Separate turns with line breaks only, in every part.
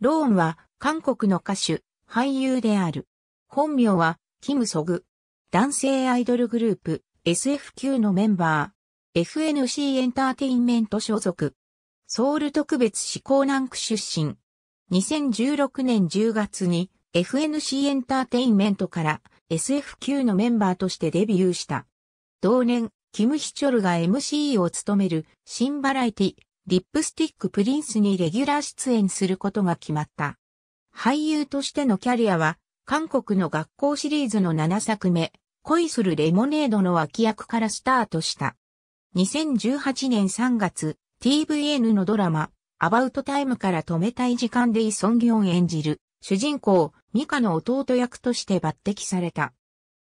ローンは韓国の歌手、俳優である。本名
は、キム・ソグ。男性アイドルグループ、SFQ のメンバー。FNC エンターテインメント所属。ソウル特別志向南区出身。2016年10月に FNC エンターテインメントから s f q のメンバーとしてデビューした。同年、キム・ヒチョルが MC を務める新バラエティリップスティックプリンスにレギュラー出演することが決まった。俳優としてのキャリアは、韓国の学校シリーズの7作目、恋するレモネードの脇役からスタートした。2018年3月、TVN のドラマ、アバウトタイムから止めたい時間でイ・ソンギョン演じる、主人公、ミカの弟役として抜擢された。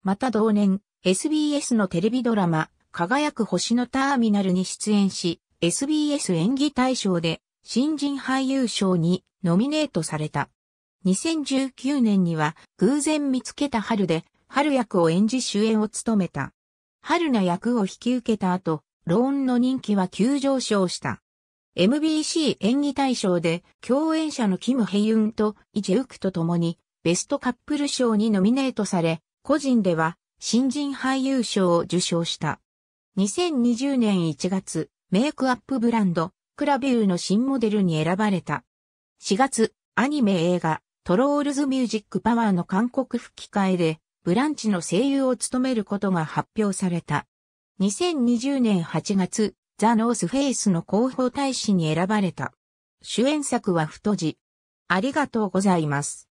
また同年、SBS のテレビドラマ、輝く星のターミナルに出演し、SBS 演技大賞で新人俳優賞にノミネートされた。2019年には偶然見つけた春で春役を演じ主演を務めた。春な役を引き受けた後、ローンの人気は急上昇した。MBC 演技大賞で共演者のキム・ヘユンとイ・ジェウクと共にベストカップル賞にノミネートされ、個人では新人俳優賞を受賞した。2020年1月、メイクアップブランド、クラビューの新モデルに選ばれた。4月、アニメ映画、トロールズミュージックパワーの韓国吹き替えで、ブランチの声優を務めることが発表された。2020年8月、ザ・ノース・フェイスの広報大使に選ばれた。主演作は
太字。ありがとうございます。